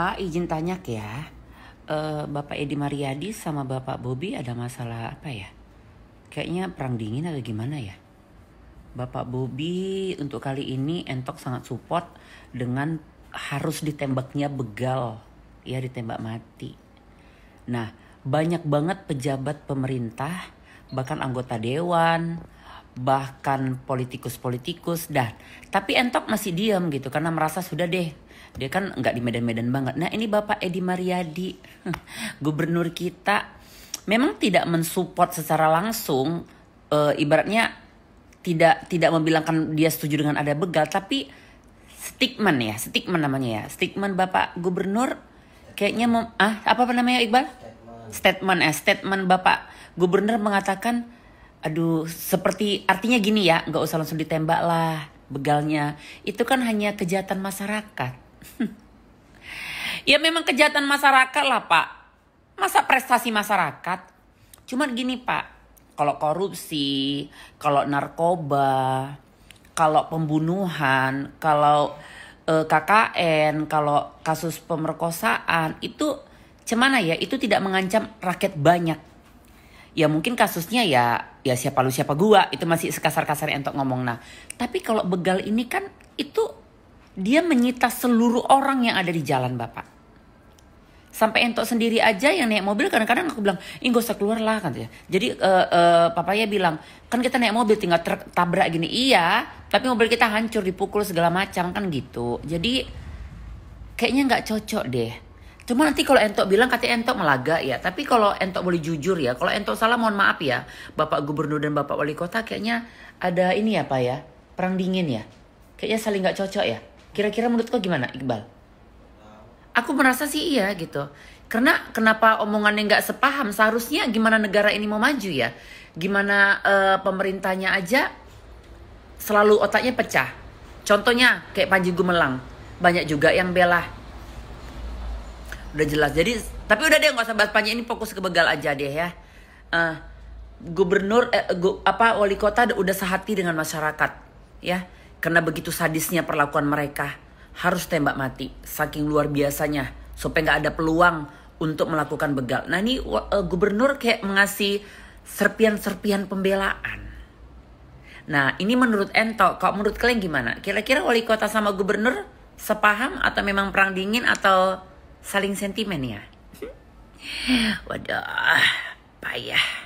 Pak, izin tanya ya. Uh, Bapak Edi Mariadi sama Bapak Bobi ada masalah apa ya? Kayaknya perang dingin atau gimana ya? Bapak Bobi untuk kali ini entok sangat support dengan harus ditembaknya begal. Ya ditembak mati. Nah, banyak banget pejabat pemerintah, bahkan anggota dewan, bahkan politikus-politikus dah tapi entok masih diam gitu karena merasa sudah deh dia kan nggak di medan-medan banget nah ini bapak Edi Mariadi gubernur kita memang tidak mensupport secara langsung e, ibaratnya tidak tidak membilangkan dia setuju dengan ada begal tapi stigma ya stigma namanya ya stigma bapak gubernur kayaknya mem, ah apa namanya Iqbal statement statement, eh, statement bapak gubernur mengatakan aduh seperti artinya gini ya nggak usah langsung ditembak lah begalnya itu kan hanya kejahatan masyarakat ya memang kejahatan masyarakat lah pak masa prestasi masyarakat cuman gini pak kalau korupsi kalau narkoba kalau pembunuhan kalau eh, KKN kalau kasus pemerkosaan itu cemana ya itu tidak mengancam rakyat banyak ya mungkin kasusnya ya ya siapa lu siapa gua itu masih sekasar-kasarnya untuk ngomong nah tapi kalau begal ini kan itu dia menyita seluruh orang yang ada di jalan bapak sampai entok sendiri aja yang naik mobil kadang-kadang aku bilang ini gak usah keluar lah kan jadi uh, uh, papanya bilang kan kita naik mobil tinggal tabrak gini iya tapi mobil kita hancur dipukul segala macam kan gitu jadi kayaknya nggak cocok deh Cuma nanti kalau entok bilang katanya entok melaga ya. Tapi kalau entok boleh jujur ya. Kalau entok salah mohon maaf ya. Bapak gubernur dan bapak wali kota kayaknya ada ini ya Pak ya. Perang dingin ya. Kayaknya saling gak cocok ya. Kira-kira menurut kau gimana Iqbal? Aku merasa sih iya gitu. Karena kenapa omongannya nggak sepaham seharusnya gimana negara ini mau maju ya. Gimana uh, pemerintahnya aja selalu otaknya pecah. Contohnya kayak Panji Gumelang. Banyak juga yang belah udah jelas jadi tapi udah deh nggak usah bahas panjang ini fokus ke begal aja deh ya uh, gubernur eh, gu, apa wali kota udah sehati dengan masyarakat ya karena begitu sadisnya perlakuan mereka harus tembak mati saking luar biasanya supaya nggak ada peluang untuk melakukan begal nah ini uh, gubernur kayak mengasih serpian-serpian pembelaan Nah, ini menurut Ento, kok menurut kalian gimana? Kira-kira wali kota sama gubernur sepaham atau memang perang dingin atau saling sentimen ya. Waduh, payah.